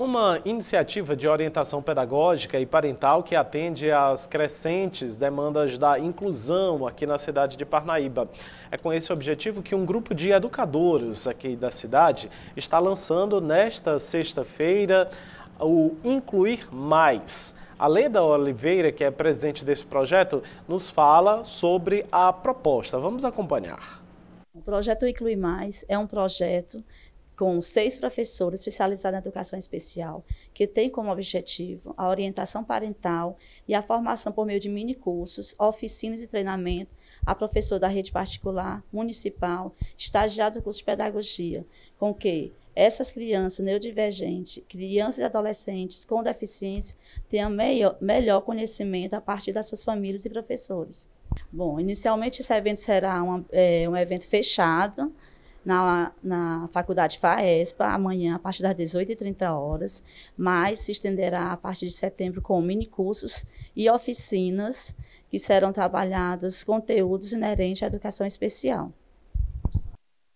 Uma iniciativa de orientação pedagógica e parental que atende às crescentes demandas da inclusão aqui na cidade de Parnaíba. É com esse objetivo que um grupo de educadores aqui da cidade está lançando nesta sexta-feira o Incluir Mais. A Leda Oliveira, que é presidente desse projeto, nos fala sobre a proposta. Vamos acompanhar. O projeto Inclui Mais é um projeto com seis professores especializados em educação especial, que tem como objetivo a orientação parental e a formação por meio de mini cursos, oficinas e treinamento a professor da rede particular, municipal, estagiado do curso de pedagogia, com que essas crianças neurodivergentes, crianças e adolescentes com deficiência tenham melhor, melhor conhecimento a partir das suas famílias e professores. Bom, inicialmente esse evento será uma, é, um evento fechado, na, na Faculdade FAESPA, amanhã a partir das 18h30, horas mas se estenderá a partir de setembro com minicursos e oficinas que serão trabalhados conteúdos inerentes à educação especial.